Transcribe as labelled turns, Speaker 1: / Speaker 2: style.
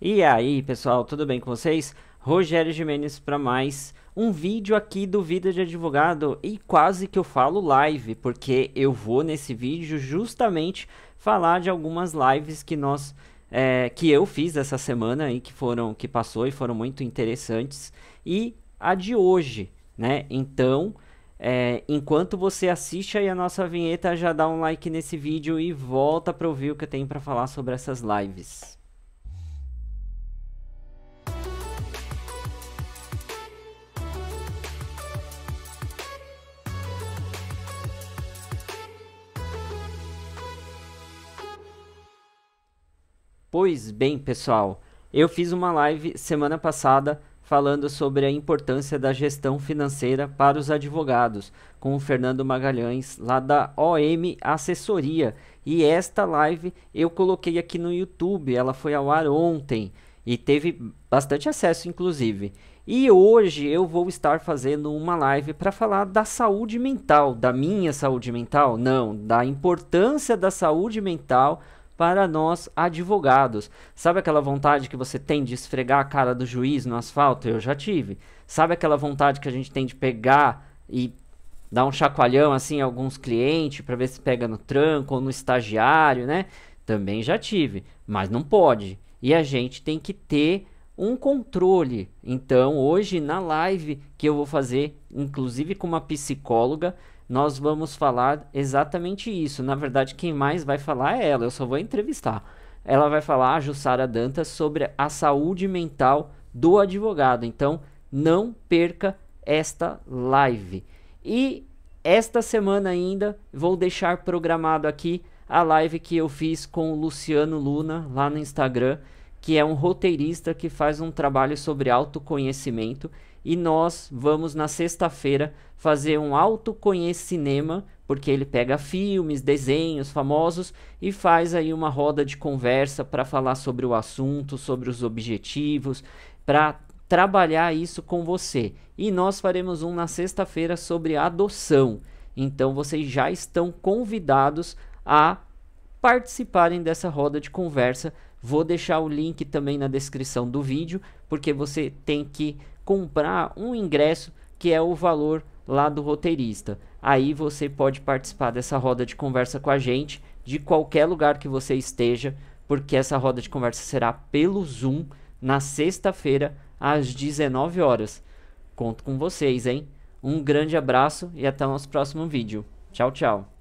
Speaker 1: E aí, pessoal, tudo bem com vocês? Rogério Jimenez para mais um vídeo aqui do Vida de Advogado e quase que eu falo live, porque eu vou nesse vídeo justamente falar de algumas lives que nós é, que eu fiz essa semana e que foram que passou e foram muito interessantes e a de hoje, né? Então, é, enquanto você assiste aí a nossa vinheta, já dá um like nesse vídeo e volta para ouvir o que eu tenho para falar sobre essas lives. Pois bem, pessoal, eu fiz uma live semana passada falando sobre a importância da gestão financeira para os advogados, com o Fernando Magalhães, lá da OM Assessoria. E esta live eu coloquei aqui no YouTube, ela foi ao ar ontem e teve bastante acesso, inclusive. E hoje eu vou estar fazendo uma live para falar da saúde mental, da minha saúde mental, não, da importância da saúde mental para nós advogados. Sabe aquela vontade que você tem de esfregar a cara do juiz no asfalto? Eu já tive. Sabe aquela vontade que a gente tem de pegar e dar um chacoalhão assim a alguns clientes para ver se pega no tranco ou no estagiário, né? Também já tive, mas não pode. E a gente tem que ter um controle. Então, hoje na live que eu vou fazer, inclusive com uma psicóloga, nós vamos falar exatamente isso. Na verdade, quem mais vai falar é ela, eu só vou entrevistar. Ela vai falar, a Jussara Dantas, sobre a saúde mental do advogado. Então, não perca esta live. E esta semana ainda vou deixar programado aqui a live que eu fiz com o Luciano Luna lá no Instagram, que é um roteirista que faz um trabalho sobre autoconhecimento e nós vamos na sexta-feira fazer um autoconhecinema, porque ele pega filmes, desenhos famosos e faz aí uma roda de conversa para falar sobre o assunto, sobre os objetivos, para trabalhar isso com você. E nós faremos um na sexta-feira sobre adoção. Então vocês já estão convidados a participarem dessa roda de conversa. Vou deixar o link também na descrição do vídeo porque você tem que comprar um ingresso que é o valor lá do roteirista. Aí você pode participar dessa roda de conversa com a gente de qualquer lugar que você esteja, porque essa roda de conversa será pelo Zoom na sexta-feira às 19 horas. Conto com vocês, hein? Um grande abraço e até o nosso próximo vídeo. Tchau, tchau.